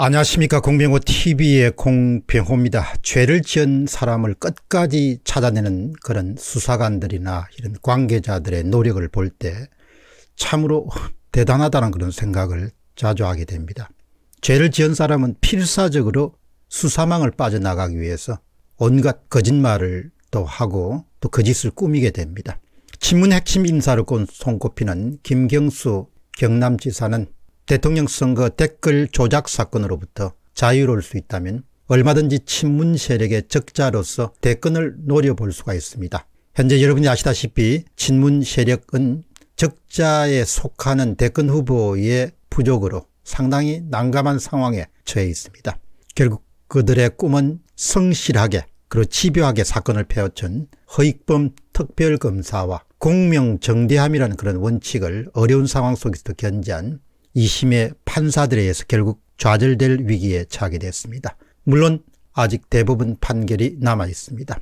안녕하십니까 공병호 tv의 공병호입니다. 죄를 지은 사람을 끝까지 찾아내는 그런 수사관들이나 이런 관계자들의 노력을 볼 때 참으로 대단하다는 그런 생각을 자주 하게 됩니다. 죄를 지은 사람은 필사적으로 수사망을 빠져나가기 위해서 온갖 거짓말을 또 하고 또 거짓을 꾸미게 됩니다. 친문 핵심 인사로 손꼽히는 김경수 경남지사는 대통령 선거 댓글 조작 사건으로부터 자유로울 수 있다면 얼마든지 친문 세력의 적자로서 대권을 노려볼 수가 있습니다. 현재 여러분이 아시다시피 친문 세력은 적자에 속하는 대권 후보의 부족으로 상당히 난감한 상황에 처해 있습니다. 결국 그들의 꿈은 성실하게 그리고 집요하게 사건을 폐허친 허익범 특별검사와 공명정대함이라는 그런 원칙을 어려운 상황 속에서 견제한 2심의 판사들에 의해서 결국 좌절될 위기에 처하게 됐습니다. 물론 아직 대부분 판결이 남아 있습니다.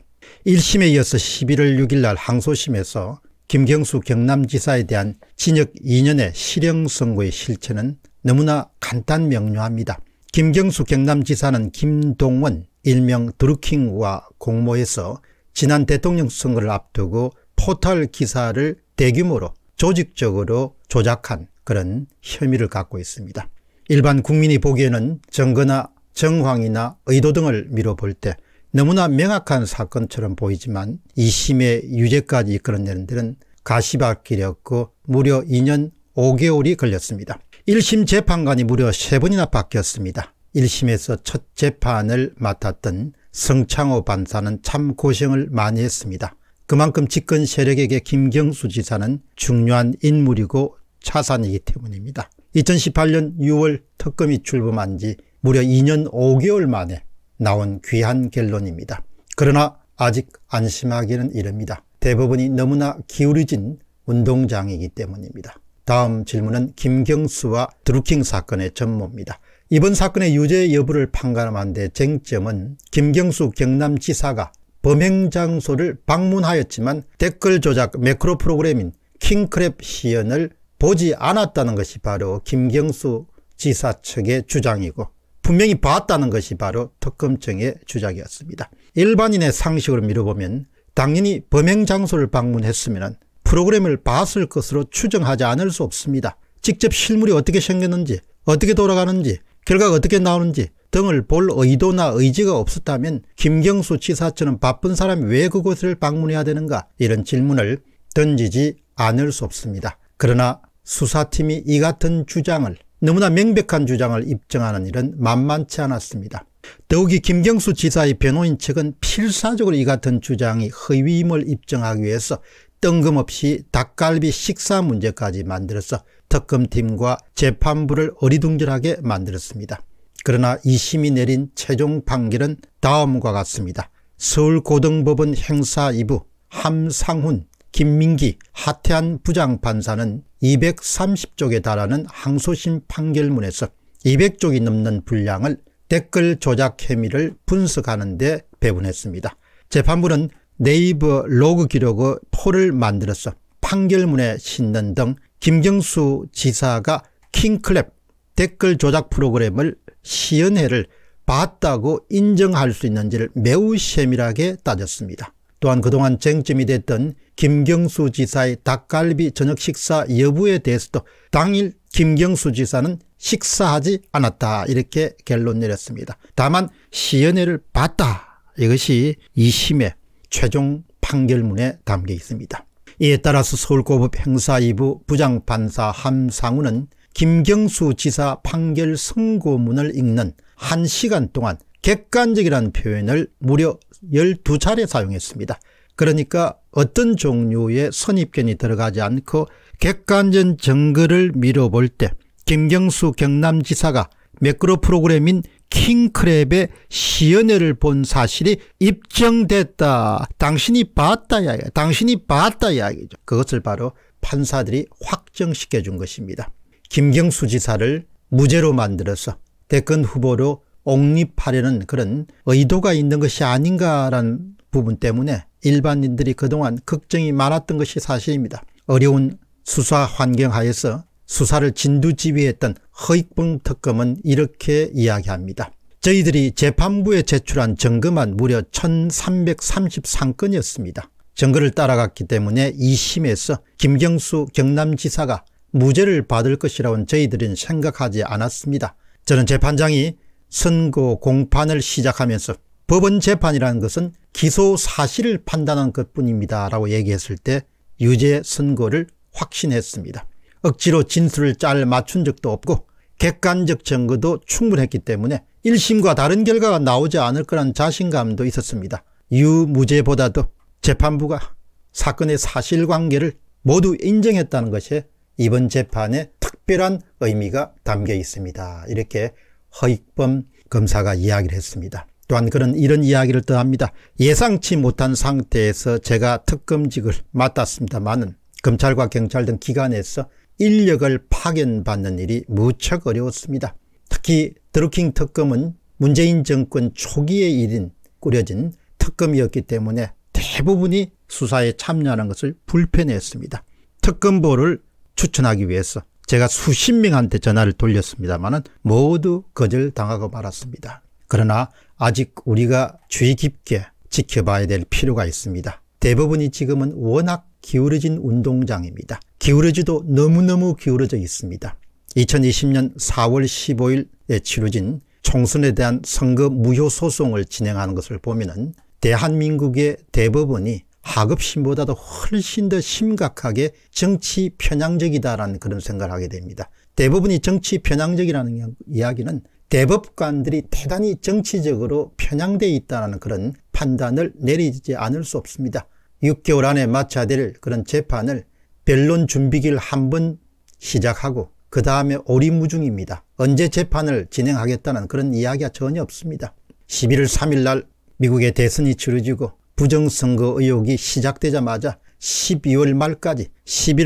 1심에 이어서 11월 6일 날 항소심에서 김경수 경남지사에 대한 징역 2년의 실형 선고의 실체는 너무나 간단 명료합니다. 김경수 경남지사는 김동원 일명 드루킹과 공모해서 지난 대통령 선거를 앞두고 포털 기사를 대규모로 조직적으로 조작한 그런 혐의를 갖고 있습니다. 일반 국민이 보기에는 정거나 정황이나 의도 등을 미뤄볼 때 너무나 명확한 사건처럼 보이지만 2심의 유죄까지 이끌어내는 데는 가시밭길이었고 무려 2년 5개월이 걸렸습니다. 1심 재판관이 무려 3번이나 바뀌었습니다. 1심에서 첫 재판을 맡았던 성창호 반사는 참 고생을 많이 했습니다. 그만큼 집권 세력에게 김경수 지사는 중요한 인물이고 차산이기 때문입니다. 2018년 6월 특검이 출범한 지 무려 2년 5개월 만에 나온 귀한 결론입니다. 그러나 아직 안심하기는 이릅니다. 대부분이 너무나 기울어진 운동장이기 때문입니다. 다음 질문은 김경수와 드루킹 사건의 전모입니다. 이번 사건의 유죄 여부를 판가름한 데 쟁점은 김경수 경남지사가 범행 장소를 방문하였지만 댓글 조작 매크로 프로그램인 킹크랩 시연을 보지 않았다는 것이 바로 김경수 지사 측의 주장이고 분명히 봤다는 것이 바로 특검청의 주장이었습니다. 일반인의 상식으로 미뤄보면 당연히 범행 장소를 방문했으면 프로그램을 봤을 것으로 추정하지 않을 수 없습니다. 직접 실물이 어떻게 생겼는지 어떻게 돌아가는지 결과가 어떻게 나오는지 등을 볼 의도나 의지가 없었다면 김경수 지사처럼 바쁜 사람이 왜 그곳을 방문해야 되는가 이런 질문을 던지지 않을 수 없습니다. 그러나 수사팀이 이 같은 주장을 너무나 명백한 주장을 입증하는 일은 만만치 않았습니다. 더욱이 김경수 지사의 변호인 측은 필사적으로 이 같은 주장이 허위임을 입증하기 위해서 뜬금없이 닭갈비 식사 문제까지 만들어서 특검팀과 재판부를 어리둥절하게 만들었습니다. 그러나 2심이 내린 최종 판결은 다음과 같습니다. 서울고등법원 행사 2부 함상훈, 김민기, 하태한 부장판사는 230쪽에 달하는 항소심 판결문에서 200쪽이 넘는 분량을 댓글 조작 혐의를 분석하는 데 배분했습니다. 재판부는 네이버 로그 기록의 포를 만들어서 판결문에 싣는 등 김경수 지사가 킹클랩 댓글 조작 프로그램을 시연회를 봤다고 인정할 수 있는지를 매우 세밀하게 따졌습니다. 또한 그동안 쟁점이 됐던 김경수 지사의 닭갈비 저녁 식사 여부에 대해서도 당일 김경수 지사는 식사하지 않았다 이렇게 결론 내렸습니다. 다만 시연회를 봤다 이것이 2심의 최종 판결문에 담겨 있습니다. 이에 따라서 서울고법 행사 2부 부장판사 함상우는 김경수 지사 판결 선고문을 읽는 1시간 동안 객관적이라는 표현을 무려 12차례 사용했습니다. 그러니까 어떤 종류의 선입견이 들어가지 않고 객관적 증거를 밀어볼 때 김경수 경남지사가 매크로 프로그램인 킹크랩의 시연회를 본 사실이 입증됐다. 당신이 봤다 이야기 당신이 봤다 이야기죠. 그것을 바로 판사들이 확정시켜 준 것입니다. 김경수 지사를 무죄로 만들어서 대권 후보로 옹립하려는 그런 의도가 있는 것이 아닌가라는 부분 때문에 일반인들이 그동안 걱정이 많았던 것이 사실입니다. 어려운 수사 환경 하에서 수사를 진두지휘했던 허익봉 특검은 이렇게 이야기합니다. 저희들이 재판부에 제출한 증거만 무려 1333건이었습니다. 증거를 따라갔기 때문에 2심에서 김경수 경남지사가 무죄를 받을 것이라고는 저희들은 생각하지 않았습니다. 저는 재판장이 선거 공판을 시작하면서 법원 재판이라는 것은 기소 사실을 판단한 것뿐입니다 라고 얘기했을 때 유죄 선고를 확신했습니다. 억지로 진술을 잘 맞춘 적도 없고 객관적 증거도 충분했기 때문에 1심과 다른 결과가 나오지 않을 거란 자신감도 있었습니다. 유무죄보다도 재판부가 사건의 사실관계를 모두 인정했다는 것에 이번 재판에 특별한 의미가 담겨 있습니다. 이렇게 허익범 검사가 이야기를 했습니다. 또한 그런 이런 이야기를 더합니다. 예상치 못한 상태에서 제가 특검직을 맡았습니다마는 검찰과 경찰 등 기관에서 인력을 파견받는 일이 무척 어려웠습니다. 특히 드루킹 특검은 문재인 정권 초기의 일인 꾸려진 특검이었기 때문에 대부분이 수사에 참여하는 것을 불편해했습니다. 특검보를 추천하기 위해서 제가 수십 명한테 전화를 돌렸습니다만은 모두 거절당하고 말았습니다. 그러나 아직 우리가 주의 깊게 지켜봐야 될 필요가 있습니다. 대부분이 지금은 워낙 기울어진 운동장입니다. 기울어지도 너무너무 기울어져 있습니다. 2020년 4월 15일에 치루진 총선에 대한 선거 무효 소송을 진행하는 것을 보면 은 대한민국의 대법원이 하급심보다도 훨씬 더 심각하게 정치 편향적이다라는 그런 생각을 하게 됩니다. 대부분이 정치 편향적이라는 이야기는 대법관들이 대단히 정치적으로 편향되어 있다는 그런 판단을 내리지 않을 수 없습니다. 6개월 안에 마쳐야 될 그런 재판을 변론 준비기를 한번 시작하고 그 다음에 오리무중입니다. 언제 재판을 진행하겠다는 그런 이야기가 전혀 없습니다. 11월 3일 날 미국의 대선이 치러지고 부정선거 의혹이 시작되자마자 12월 말까지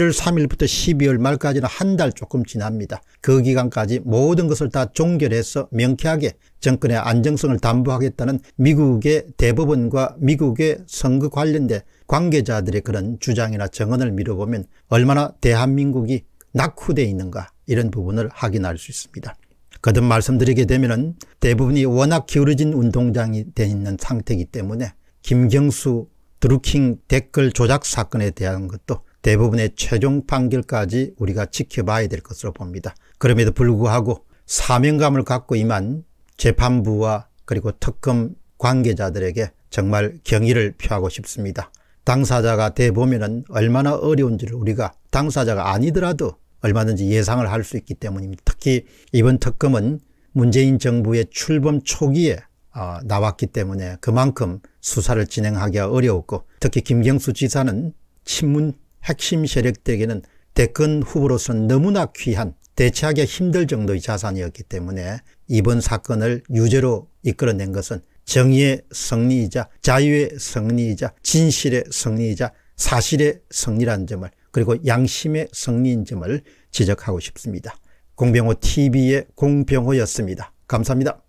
11월 3일부터 12월 말까지는 한 달 조금 지납니다. 그 기간까지 모든 것을 다 종결해서 명쾌하게 정권의 안정성을 담보하겠다는 미국의 대법원과 미국의 선거 관련된 관계자들의 그런 주장이나 정언을 미뤄보면 얼마나 대한민국이 낙후되어 있는가 이런 부분을 확인할 수 있습니다. 거듭 말씀드리게 되면 은 대부분이 워낙 기울어진 운동장이 되어 있는 상태이기 때문에 김경수 드루킹 댓글 조작 사건에 대한 것도 대부분의 최종 판결까지 우리가 지켜봐야 될 것으로 봅니다. 그럼에도 불구하고 사명감을 갖고 임한 재판부와 그리고 특검 관계자들에게 정말 경의를 표하고 싶습니다. 당사자가 돼보면 얼마나 어려운지를 우리가 당사자가 아니더라도 얼마든지 예상을 할 수 있기 때문입니다. 특히 이번 특검은 문재인 정부의 출범 초기에 어, 나왔기 때문에 그만큼 수사를 진행하기 가 어려웠고 특히 김경수 지사는 친문 핵심 세력되기는 대권 후보로서는 너무나 귀한 대체하기 힘들 정도의 자산이었기 때문에 이번 사건을 유죄로 이끌어낸 것은 정의의 승리이자 자유의 승리이자 진실의 승리이자 사실의 승리라는 점을 그리고 양심의 승리인 점을 지적하고 싶습니다. 공병호 TV의 공병호였습니다. 감사합니다.